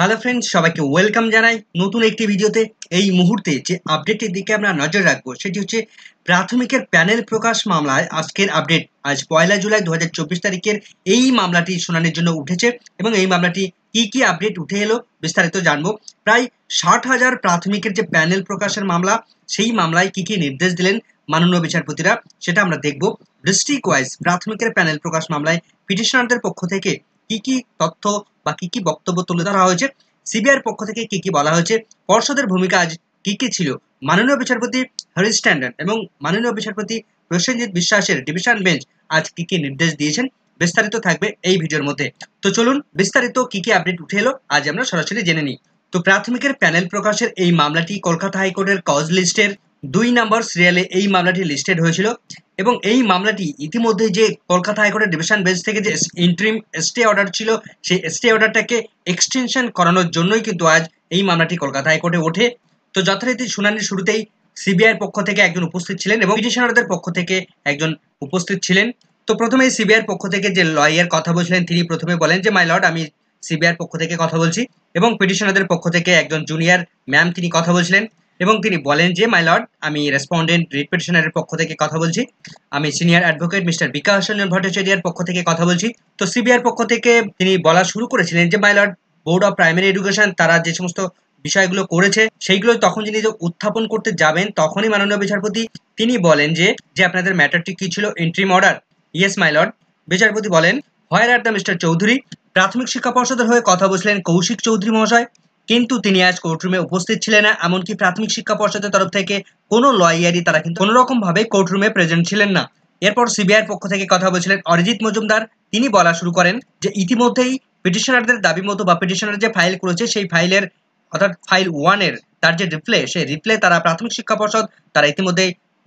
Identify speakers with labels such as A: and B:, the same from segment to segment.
A: hello friends সবাইকে welcome জানাই নতুন একটি ভিডিওতে এই মুহূর্তে যে আপডেটটির দিকে আমরা নজর রাখবো সেটি হচ্ছে প্রাথমিকের প্যানেল প্রকাশ মামলায় আজকের আপডেট আজ পয়লা জুলাই দু তারিখের এই মামলাটি শুনানির জন্য উঠেছে এবং এই মামলাটি কি কি আপডেট উঠে এলো বিস্তারিত জানবো প্রায় ষাট হাজার প্রাথমিকের যে প্যানেল প্রকাশের মামলা সেই মামলায় কি কি নির্দেশ দিলেন মাননীয় বিচারপতিরা সেটা আমরা দেখব ডিস্ট্রিক্ট ওয়াইজ প্রাথমিকের প্যানেল প্রকাশ মামলায় পিটিশনারদের পক্ষ থেকে কি কি তথ্য বা কি কি বক্তব্য তুলে ধরা হয়েছে সিবিআইয়ের পক্ষ থেকে কি কি বলা হয়েছে পর্ষদের ভূমিকা আজ কি কি ছিল মাননীয় বিচারপতি হরিশ ট্যান্ডন এবং মাননীয় বিচারপতি প্রসেনজিৎ বিশ্বাসের ডিভিশন বেঞ্চ আজ কি কি নির্দেশ দিয়েছেন বিস্তারিত থাকবে এই ভিডিওর মধ্যে তো চলুন বিস্তারিত কি কি আপডেট উঠে এলো আজ আমরা সরাসরি জেনে নিই তো প্রাথমিকের প্যানেল প্রকাশের এই মামলাটি কলকাতা হাইকোর্টের কজ লিস্টের দুই নম্বর সিরিয়ালে এই মামলাটি লিস্টেড হয়েছিল এবং এই মামলাটি ইতিমধ্যে যে কলকাতা হাইকোর্টের ডিভিশন বেঞ্চ থেকে যে ইন্ট্রিম স্টে অর্ডার ছিল সেই স্টে অর্ডারটাকে এক্সটেনশন করানোর জন্যই কিন্তু আজ এই মামলাটি কলকাতা হাইকোর্টে ওঠে তো যথারীতি শুনানির শুরুতেই সিবিআইয়ের পক্ষ থেকে একজন উপস্থিত ছিলেন এবং পিটিশনারদের পক্ষ থেকে একজন উপস্থিত ছিলেন তো প্রথমে সিবিআইয়ের পক্ষ থেকে যে লয়ার কথা বলছিলেন তিনি প্রথমে বলেন যে মাই লর্ড আমি সিবিআইয়ের পক্ষ থেকে কথা বলছি এবং পিটিশনারদের পক্ষ থেকে একজন জুনিয়র ম্যাম তিনি কথা বলছিলেন এবং তিনি বলেন যে মাই লর্ড আমি রেসপন্ডেন্ট রিট পিটিশনারের পক্ষ থেকে কথা বলছি আমি senior advocate mister Bikash Ranjan ভট্টাচার্যের পক্ষ থেকে কথা বলছি তো সিবিআর পক্ষ থেকে তিনি বলা শুরু করেছিলেন যে my lord board of primary education তারা যে সমস্ত বিষয়গুলো করেছে সেইগুলো তখন যিনি যে উত্থাপন করতে যাবেন তখনই মাননীয় বিচারপতি তিনি বলেন যে যে আপনাদের ম্যাটারটি কি ছিল entry order yes my lord বিচারপতি বলেন where are the mister Chowdhury প্রাথমিক শিক্ষা পর্ষদের হয়ে কথা বলছিলেন কৌশিক চৌধুরী মহাশয় কিন্তু তিনি আজ কোর্টরুমে উপস্থিত ছিলেন না এমনকি প্রাথমিক শিক্ষা পর্ষদের তরফ থেকে কোনো লয়ারই তারা কিন্তু ভাবে কোর্টরুমে প্রেজেন্ট ছিলেন না এরপর সিবিআইয়ের পক্ষ থেকে কথা বলছিলেন অরিজিৎ মজুমদার তিনি বলা শুরু করেন যে ইতিমধ্যেই পিটিশনারদের দাবি মতো বা পিটিশনার যে ফাইল করেছে সেই ফাইলের অর্থাৎ ফাইল ওয়ানের তার যে রিপ্লে সেই রিপ্লে তারা প্রাথমিক শিক্ষা পর্ষদ তারা ইতিমধ্যে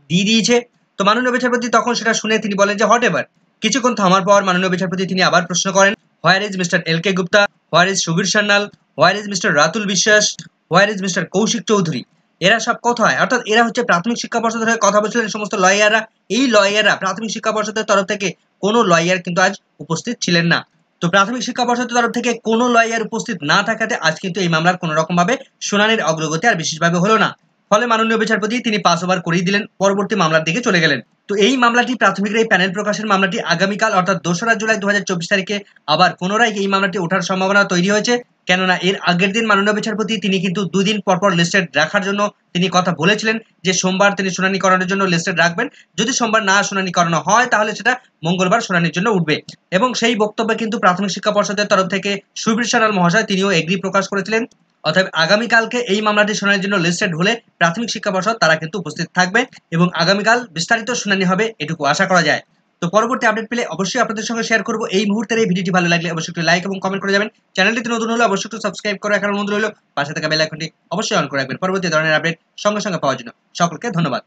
A: দিয়ে দিয়েছে তো মাননীয় বিচারপতি তখন সেটা শুনে তিনি বলেন যে হোয়াট এভার কিছুক্ষণ থামার পর মাননীয় বিচারপতি তিনি আবার প্রশ্ন করেন where is mister L K Gupta where is Subir Sanyal where is mister Ratul Biswas where is mister Kaushik Chowdhury এরা সব কথায় অর্থাৎ এরা হচ্ছে প্রাথমিক শিক্ষা পর্ষদের হয়ে কথা বলছিলেন সমস্ত লয়াররা এই লয়াররা প্রাথমিক শিক্ষা পর্ষদের তরফ থেকে কোনো লয়ার কিন্তু আজ উপস্থিত ছিলেন না তো প্রাথমিক শিক্ষা পর্ষদের তরফ থেকে কোনো লয়ার উপস্থিত না থাকাতে আজ কিন্তু এই মামলার কোনো রকমভাবে শুনানির অগ্রগতি আর বিশেষভাবে হলো না ফলে মাননীয় বিচারপতি তিনি পাস ওভার করিয়ে দিলেন পরবর্তী মামলার দিকে চলে গেলেন তো এই মামলাটি প্রাথমিক এই প্যানেল প্রকাশের মামলাটি আগামীকাল অর্থাৎ দোসরা জুলাই দু তারিখে আবার পুনরায় এই মামলাটি ওঠার সম্ভাবনা তৈরি হয়েছে কেননা এর আগের দিন মাননীয় বিচারপতি তিনি কিন্তু দুদিন পরপর লিস্টেড রাখার জন্য তিনি কথা বলেছিলেন যে সোমবার তিনি শুনানি করানোর জন্য লিস্টেড রাখবেন যদি সোমবার না শুনানি করানো হয় তাহলে সেটা মঙ্গলবার শুনানির জন্য উঠবে এবং সেই বক্তব্যে কিন্তু প্রাথমিক শিক্ষা পর্ষদের তরফ থেকে সুবীর সানাল মহাশয় তিনিও এগ্রি প্রকাশ করেছিলেন অর্থাৎ আগামীকালকে এই মামলাটি শুনানির জন্য লিস্টেড হলে প্রাথমিক শিক্ষা পর্ষদ তারা কিন্তু উপস্থিত থাকবে এবং আগামীকাল বিস্তারিত শুনানি হবে এটুকু আশা করা যায় তো পরবর্তী আপডেট পেলে অবশ্যই আপনাদের সঙ্গে শেয়ার করবো এই মুহূর্তে এই ভিডিওটি ভালো লাগলে অবশ্যই একটু লাইক এবং কমেন্ট করে যাবেন চ্যানেলটিতে নতুন হলে অবশ্যই একটু সাবস্ক্রাইব করে রাখার অনুরোধ রইল পাশে থাকা বেলাইকনটি অবশ্যই অন করে রাখবেন পরবর্তী ধরনের আপডেট সঙ্গে সঙ্গে পাওয়ার জন্য সকলকে ধন্যবাদ